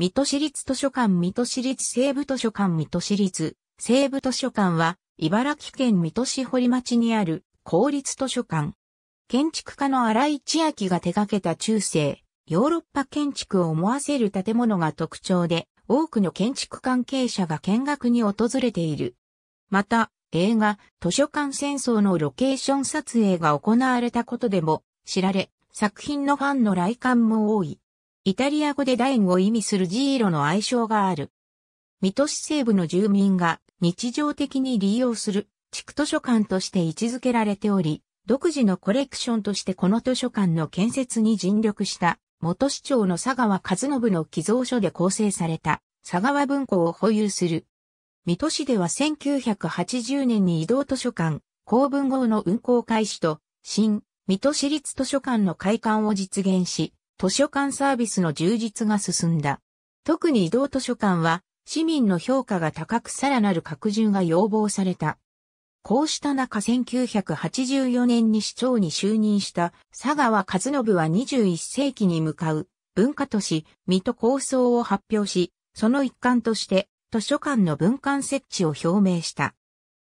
水戸市立図書館水戸市立西部図書館水戸市立西部図書館は茨城県水戸市堀町にある公立図書館。建築家の荒井千秋が手掛けた中世、ヨーロッパ建築を思わせる建物が特徴で多くの建築関係者が見学に訪れている。また映画図書館戦争のロケーション撮影が行われたことでも知られ作品のファンの来館も多い。イタリア語で楕円を意味するジーロの愛称がある。水戸市西部の住民が日常的に利用する地区図書館として位置づけられており、独自のコレクションとしてこの図書館の建設に尽力した元市長の佐川和信の寄贈書で構成された佐川文庫を保有する。水戸市では1980年に移動図書館、公文号の運行開始と、新、水戸市立図書館の開館を実現し、図書館サービスの充実が進んだ。特に移動図書館は市民の評価が高くさらなる拡充が要望された。こうした中1984年に市長に就任した佐川和信は21世紀に向かう文化都市水戸構想を発表し、その一環として図書館の文館設置を表明した。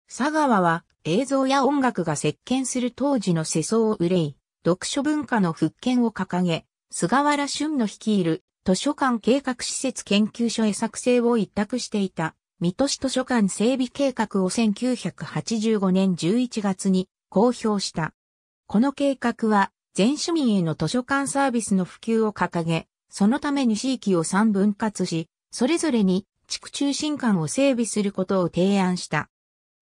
佐川は映像や音楽が石鹸する当時の世相を憂い、読書文化の復権を掲げ、菅原俊の率いる図書館計画施設研究所へ作成を一択していた、水戸市図書館整備計画を1985年11月に公表した。この計画は、全市民への図書館サービスの普及を掲げ、そのために地域を3分割し、それぞれに地区中心館を整備することを提案した。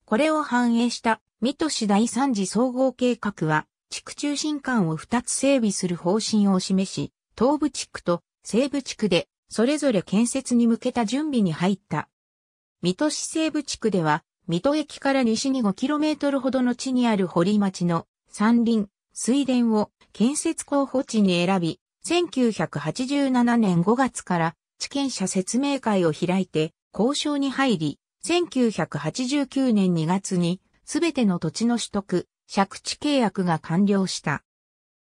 これを反映した水戸市第3次総合計画は、地区中心間を2つ整備する方針を示し、東部地区と西部地区で、それぞれ建設に向けた準備に入った。水戸市西部地区では、水戸駅から西に 5km ほどの地にある堀町の山林、水田を建設候補地に選び、1987年5月から地権者説明会を開いて交渉に入り、1989年2月にすべての土地の取得、借地契約が完了した。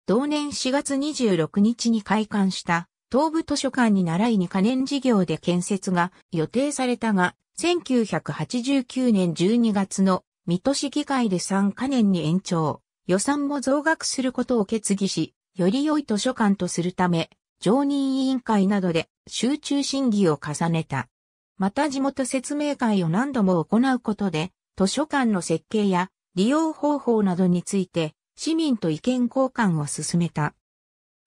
同年4月26日に開館した東部図書館に習いに可燃事業で建設が予定されたが、1989年12月の水戸市議会で3カ年に延長、予算も増額することを決議し、より良い図書館とするため、常任委員会などで集中審議を重ねた。また地元説明会を何度も行うことで、図書館の設計や利用方法などについて市民と意見交換を進めた。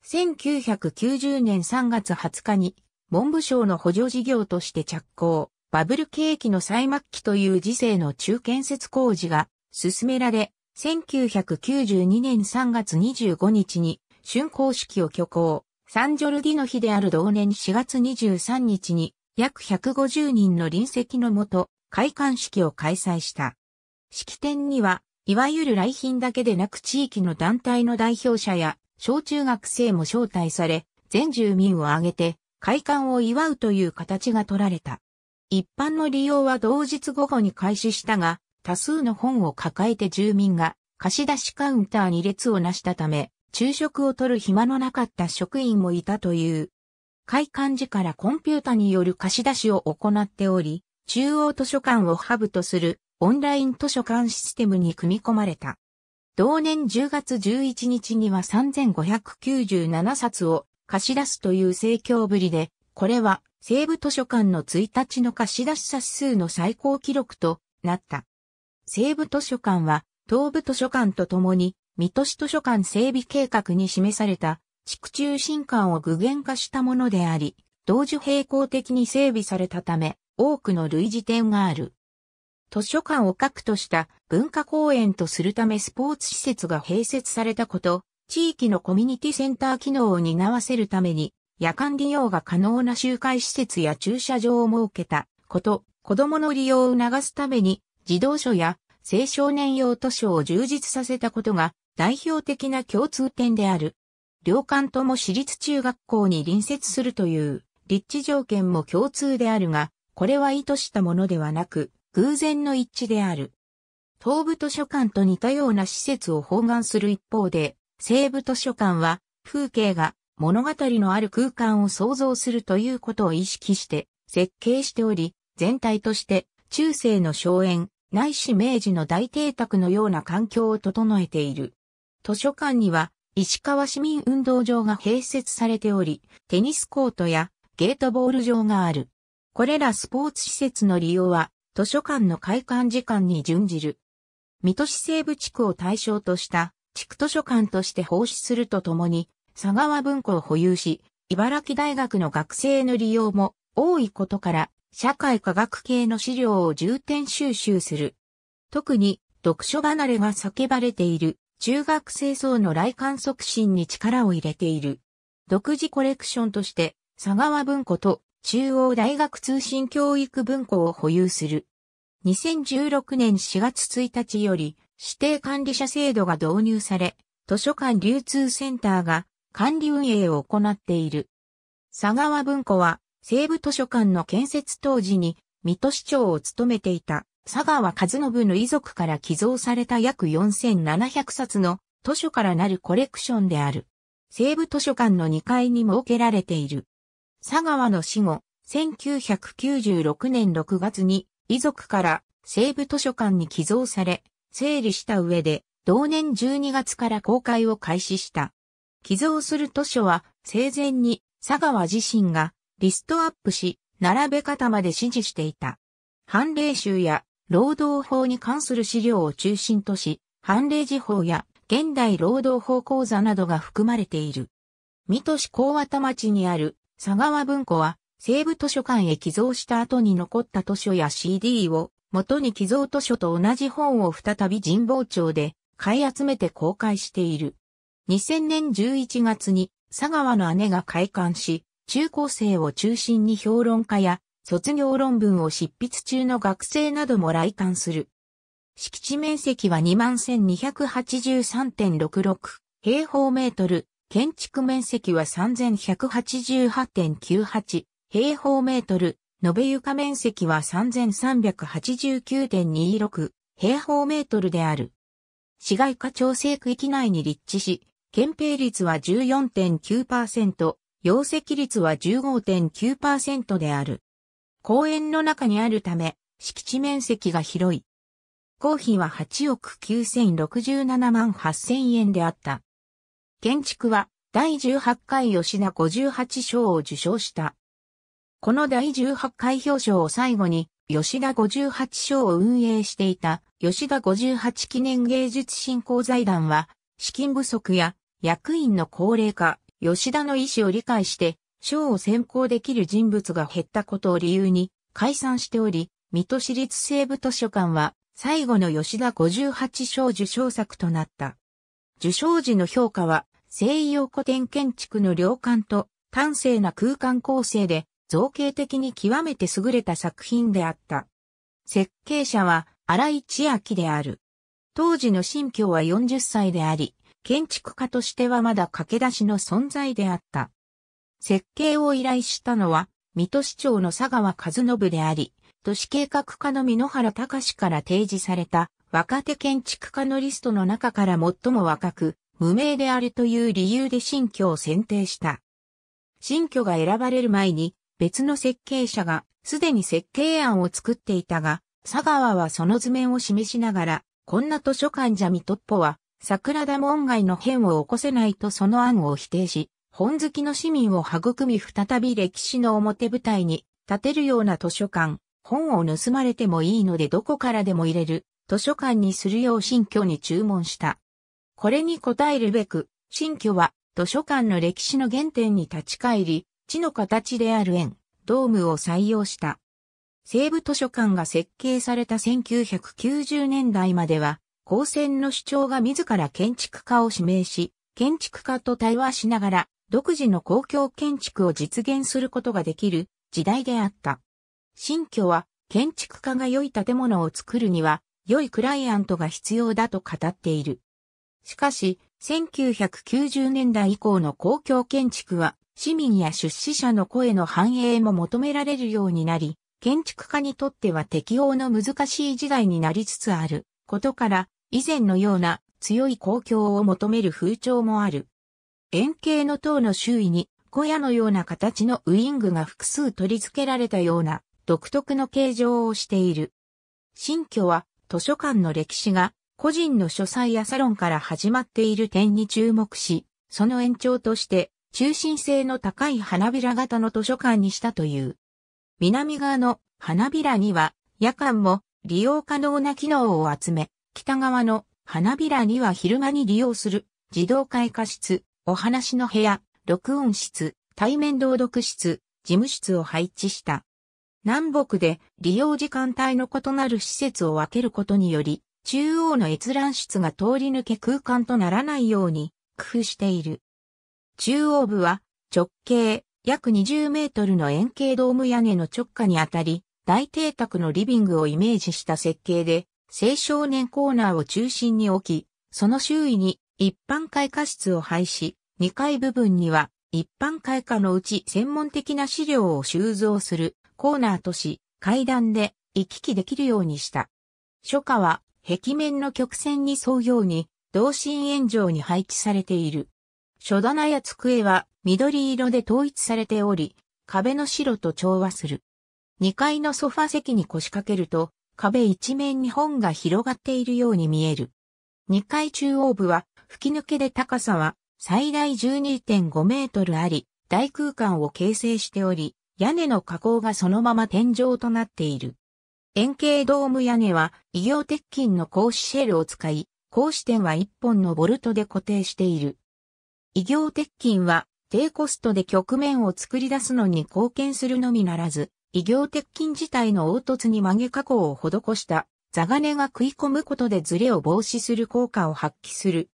1990年3月20日に文部省の補助事業として着工、バブル景気の最末期という時世の中建設工事が進められ、1992年3月25日に竣工式を挙行、サンジョルディの日である同年4月23日に約150人の臨席のもと、開館式を開催した。式典には、いわゆる来賓だけでなく地域の団体の代表者や小中学生も招待され、全住民を挙げて開館を祝うという形が取られた。一般の利用は同日午後に開始したが、多数の本を抱えて住民が貸し出しカウンターに列をなしたため、昼食を取る暇のなかった職員もいたという。開館時からコンピュータによる貸し出しを行っており、中央図書館をハブとするオンライン図書館システムに組み込まれた。同年10月11日には3597冊を貸し出すという盛況ぶりで、これは西部図書館の1日の貸し出し冊数の最高記録となった。西部図書館は東部図書館とともに水戸市図書館整備計画に示された地区中心館を具現化したものであり、同時並行的に整備されたため、多くの類似点がある。図書館を核とした文化公園とするためスポーツ施設が併設されたこと、地域のコミュニティセンター機能を担わせるために、夜間利用が可能な集会施設や駐車場を設けたこと、子供の利用を促すために、児童書や青少年用図書を充実させたことが代表的な共通点である。両館とも私立中学校に隣接するという立地条件も共通であるが、これは意図したものではなく、偶然の一致である。東部図書館と似たような施設を包含する一方で、西部図書館は風景が物語のある空間を想像するということを意識して設計しており、全体として中世の荘園、ないし明治の大邸宅のような環境を整えている。図書館には石川市民運動場が併設されており、テニスコートやゲートボール場がある。これらスポーツ施設の利用は図書館の開館時間に準じる。水戸市西部地区を対象とした地区図書館として奉仕するとともに、佐川文庫を保有し、茨城大学の学生の利用も多いことから、社会科学系の資料を重点収集する。特に、読書離れが叫ばれている、中学生層の来館促進に力を入れている。独自コレクションとして、佐川文庫と中央大学通信教育文庫を保有する。2016年4月1日より指定管理者制度が導入され、図書館流通センターが管理運営を行っている。佐川文庫は西部図書館の建設当時に水戸市長を務めていた佐川和信の遺族から寄贈された約4700冊の図書からなるコレクションである。西部図書館の2階に設けられている。佐川の死後、1996年6月に遺族から西部図書館に寄贈され、整理した上で、同年12月から公開を開始した。寄贈する図書は生前に佐川自身がリストアップし、並べ方まで指示していた。判例集や労働法に関する資料を中心とし、判例事法や現代労働法講座などが含まれている。水戸市高和田町にある佐川文庫は、西部図書館へ寄贈した後に残った図書や CD を、元に寄贈図書と同じ本を再び神保町で買い集めて公開している。2000年11月に佐川の姉が開館し、中高生を中心に評論家や卒業論文を執筆中の学生なども来館する。敷地面積は21,283.66平方メートル、建築面積は3188.98平方メートル、延べ床面積は3389.26平方メートルである。市街化調整区域内に立地し、憲兵率は14.9%、容積率は15.9%である。公園の中にあるため、敷地面積が広い。公費は8億9067万8000円であった。建築は第18回吉田58賞を受賞した。この第18回表彰を最後に、吉田58賞を運営していた吉田58記念芸術振興財団は、資金不足や役員の高齢化、吉田の意思を理解して、賞を選考できる人物が減ったことを理由に解散しており、水戸市立西部図書館は最後の吉田58賞受賞作となった。受賞時の評価は西洋古典建築の良感と端正な空間構成で造形的に極めて優れた作品であった。設計者は荒井千秋である。当時の新居は40歳であり、建築家としてはまだ駆け出しの存在であった。設計を依頼したのは、水戸市長の佐川和信であり、都市計画家の美原隆から提示された若手建築家のリストの中から最も若く、無名であるという理由で新居を選定した。新居が選ばれる前に別の設計者がすでに設計案を作っていたが、佐川はその図面を示しながら、こんな図書館じゃみトッポは桜田門外の変を起こせないとその案を否定し、本好きの市民を育み再び歴史の表舞台に立てるような図書館、本を盗まれてもいいのでどこからでも入れる図書館にするよう新居に注文した。これに応えるべく、新居は図書館の歴史の原点に立ち返り、地の形である円、ドームを採用した。西部図書館が設計された1990年代までは、高専の主張が自ら建築家を指名し、建築家と対話しながら、独自の公共建築を実現することができる時代であった。新居は、建築家が良い建物を作るには、良いクライアントが必要だと語っている。しかし、1990年代以降の公共建築は、市民や出資者の声の反映も求められるようになり、建築家にとっては適応の難しい時代になりつつあることから、以前のような強い公共を求める風潮もある。円形の塔の周囲に小屋のような形のウイングが複数取り付けられたような独特の形状をしている。新居は図書館の歴史が個人の書斎やサロンから始まっている点に注目し、その延長として中心性の高い花びら型の図書館にしたという。南側の花びらには夜間も利用可能な機能を集め、北側の花びらには昼間に利用する自動開化室、お話の部屋、録音室、対面朗読室、事務室を配置した。南北で利用時間帯の異なる施設を分けることにより、中央の閲覧室が通り抜け空間とならないように工夫している。中央部は直径約20メートルの円形ドーム屋根の直下にあたり、大邸宅のリビングをイメージした設計で、青少年コーナーを中心に置き、その周囲に一般開花室を配し、2階部分には一般開花のうち専門的な資料を収蔵するコーナーとし、階段で行き来できるようにした。初夏は壁面の曲線に沿うように、同心円状に配置されている。書棚や机は緑色で統一されており、壁の白と調和する。2階のソファ席に腰掛けると、壁一面に本が広がっているように見える。2階中央部は吹き抜けで高さは最大12.5メートルあり、大空間を形成しており、屋根の加工がそのまま天井となっている。円形ドーム屋根は、異形鉄筋の格子シェルを使い、格子点は1本のボルトで固定している。異形鉄筋は、低コストで局面を作り出すのに貢献するのみならず、異形鉄筋自体の凹凸に曲げ加工を施した座金が食い込むことでズレを防止する効果を発揮する。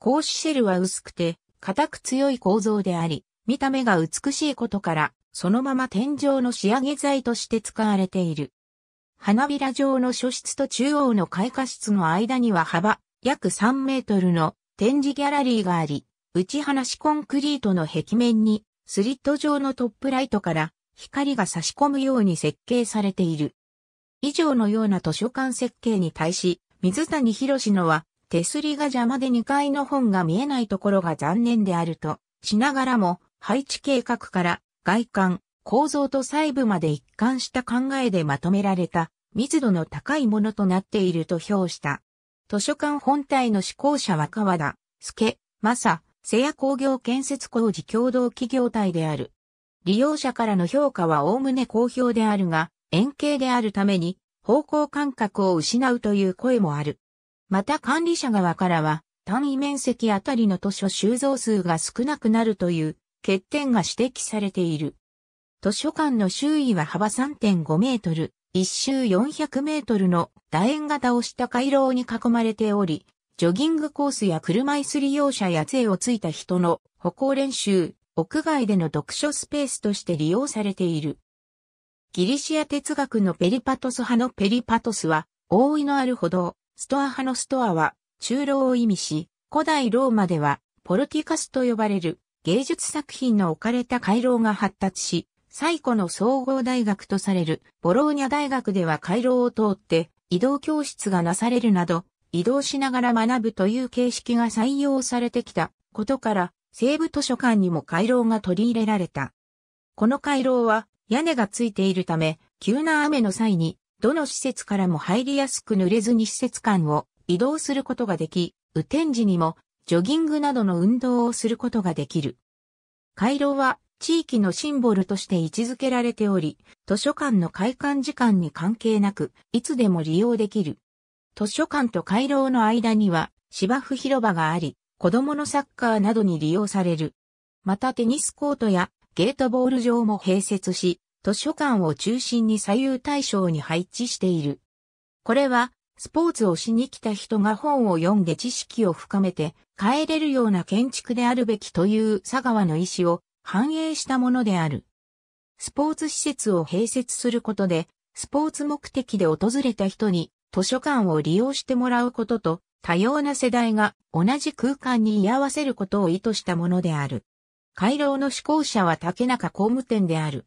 格子シェルは薄くて、硬く強い構造であり、見た目が美しいことから、そのまま天井の仕上げ材として使われている。花びら状の書室と中央の開花室の間には幅約3メートルの展示ギャラリーがあり、打ち放しコンクリートの壁面にスリット状のトップライトから光が差し込むように設計されている。以上のような図書館設計に対し、水谷博のは手すりが邪魔で2階の本が見えないところが残念であるとしながらも配置計画から外観、構造と細部まで一貫した考えでまとめられた密度の高いものとなっていると評した。図書館本体の施向者は川田、助、正、瀬谷工業建設工事共同企業体である。利用者からの評価は概ね好評であるが、円形であるために方向感覚を失うという声もある。また管理者側からは、単位面積あたりの図書収蔵数が少なくなるという欠点が指摘されている。図書館の周囲は幅3.5メートル、一周400メートルの楕円型をした回廊に囲まれており、ジョギングコースや車椅子利用者や杖をついた人の歩行練習、屋外での読書スペースとして利用されている。ギリシア哲学のペリパトス派のペリパトスは、大いのあるほど、ストア派のストアは、中老を意味し、古代ローマでは、ポルティカスと呼ばれる芸術作品の置かれた回廊が発達し、最古の総合大学とされるボローニャ大学では回廊を通って移動教室がなされるなど、移動しながら学ぶという形式が採用されてきたことから、西部図書館にも回廊が取り入れられた。この回廊は屋根がついているため、急な雨の際に、どの施設からも入りやすく濡れずに施設間を移動することができ、雨天時にもジョギングなどの運動をすることができる。回廊は地域のシンボルとして位置づけられており、図書館の開館時間に関係なく、いつでも利用できる。図書館と回廊の間には芝生広場があり、子供のサッカーなどに利用される。またテニスコートやゲートボール場も併設し、図書館を中心に左右対称に配置している。これは、スポーツをしに来た人が本を読んで知識を深めて帰れるような建築であるべきという佐川の意思を反映したものである。スポーツ施設を併設することで、スポーツ目的で訪れた人に図書館を利用してもらうことと、多様な世代が同じ空間に居合わせることを意図したものである。回廊の施行者は竹中工務店である。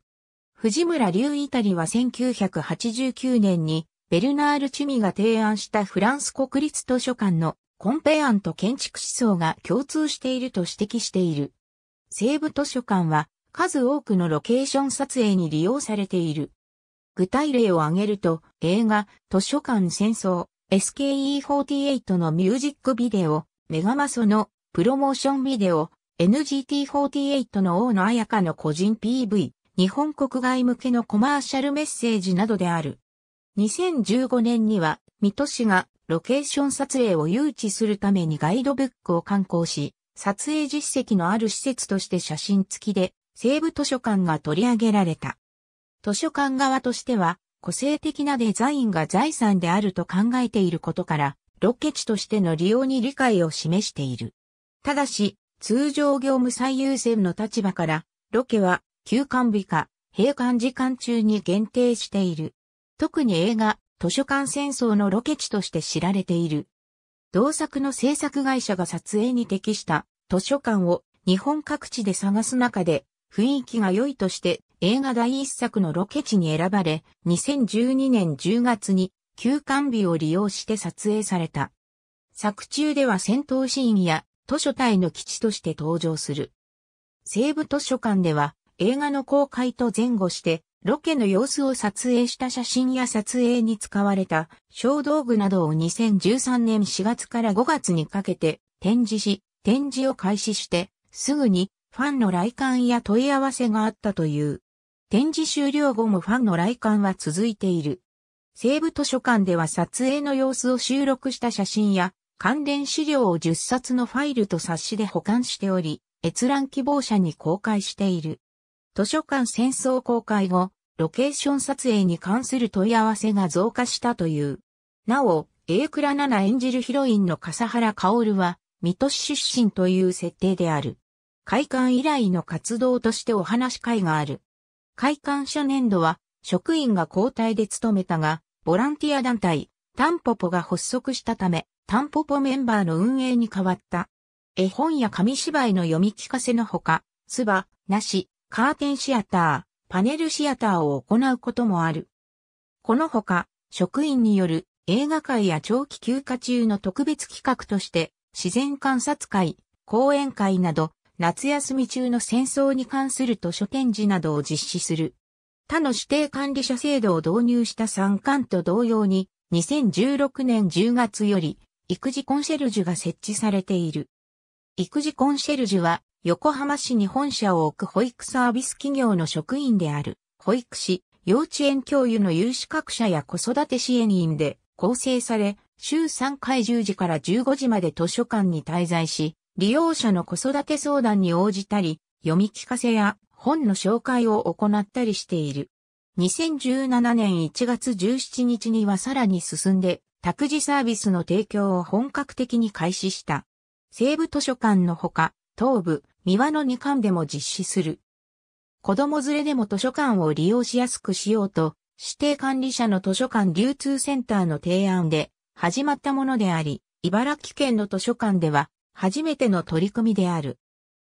藤村隆イタリは1989年にベルナール・チュミが提案したフランス国立図書館のコンペ案と建築思想が共通していると指摘している。西部図書館は数多くのロケーション撮影に利用されている。具体例を挙げると、映画、図書館戦争、SKE48 のミュージックビデオ、メガマソのプロモーションビデオ、NGT48 の大野彩香の個人 PV、日本国外向けのコマーシャルメッセージなどである。2015年には、水戸市がロケーション撮影を誘致するためにガイドブックを刊行し、撮影実績のある施設として写真付きで、西部図書館が取り上げられた。図書館側としては、個性的なデザインが財産であると考えていることから、ロケ地としての利用に理解を示している。ただし、通常業務最優先の立場から、ロケは休館日か閉館時間中に限定している。特に映画、図書館戦争のロケ地として知られている。同作の制作会社が撮影に適した図書館を日本各地で探す中で雰囲気が良いとして映画第一作のロケ地に選ばれ2012年10月に休館日を利用して撮影された。作中では戦闘シーンや図書隊の基地として登場する。西部図書館では映画の公開と前後してロケの様子を撮影した写真や撮影に使われた小道具などを2013年4月から5月にかけて展示し、展示を開始してすぐにファンの来館や問い合わせがあったという。展示終了後もファンの来館は続いている。西部図書館では撮影の様子を収録した写真や関連資料を10冊のファイルと冊子で保管しており、閲覧希望者に公開している。図書館戦争公開後、ロケーション撮影に関する問い合わせが増加したという。なお、A 倉奈々演じるヒロインの笠原薫は、水戸市出身という設定である。開館以来の活動としてお話会がある。開館初年度は、職員が交代で務めたが、ボランティア団体、タンポポが発足したため、タンポポメンバーの運営に変わった。絵本や紙芝居の読み聞かせのほか、つば、なし、カーテンシアター、パネルシアターを行うこともある。このほか、職員による映画会や長期休暇中の特別企画として、自然観察会、講演会など、夏休み中の戦争に関する図書展示などを実施する。他の指定管理者制度を導入した三観と同様に、2016年10月より、育児コンシェルジュが設置されている。育児コンシェルジュは、横浜市に本社を置く保育サービス企業の職員である、保育士、幼稚園教諭の有資格者や子育て支援員で構成され、週3回10時から15時まで図書館に滞在し、利用者の子育て相談に応じたり、読み聞かせや本の紹介を行ったりしている。2017年1月17日にはさらに進んで、託児サービスの提供を本格的に開始した。西部図書館のほか、東部、三輪の2巻でも実施する。子供連れでも図書館を利用しやすくしようと、指定管理者の図書館流通センターの提案で始まったものであり、茨城県の図書館では初めての取り組みである。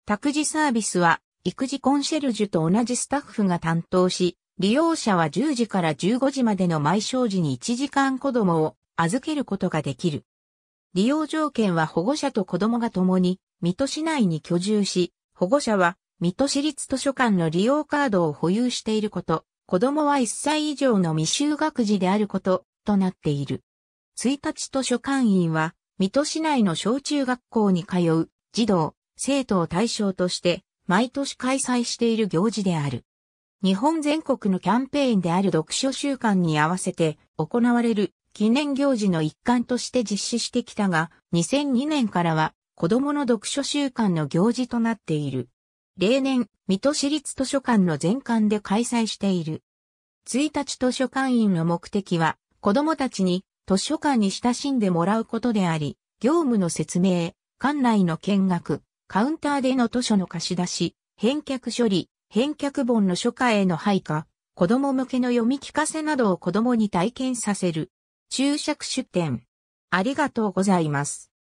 託児サービスは育児コンシェルジュと同じスタッフが担当し、利用者は10時から15時までの毎生時に1時間子供を預けることができる。利用条件は保護者と子供が共に水戸市内に居住し、保護者は、水戸市立図書館の利用カードを保有していること、子供は1歳以上の未就学児であること、となっている。1日図書館員は、水戸市内の小中学校に通う、児童、生徒を対象として、毎年開催している行事である。日本全国のキャンペーンである読書週間に合わせて行われる記念行事の一環として実施してきたが、2002年からは子供の読書習慣の行事となっている。例年、水戸市立図書館の全館で開催している。1日図書館員の目的は、子供たちに図書館に親しんでもらうことであり、業務の説明、館内の見学、カウンターでの図書の貸し出し、返却処理、返却本の書家への配下、子供向けの読み聞かせなどを子供に体験させる。注釈出典。ありがとうございます。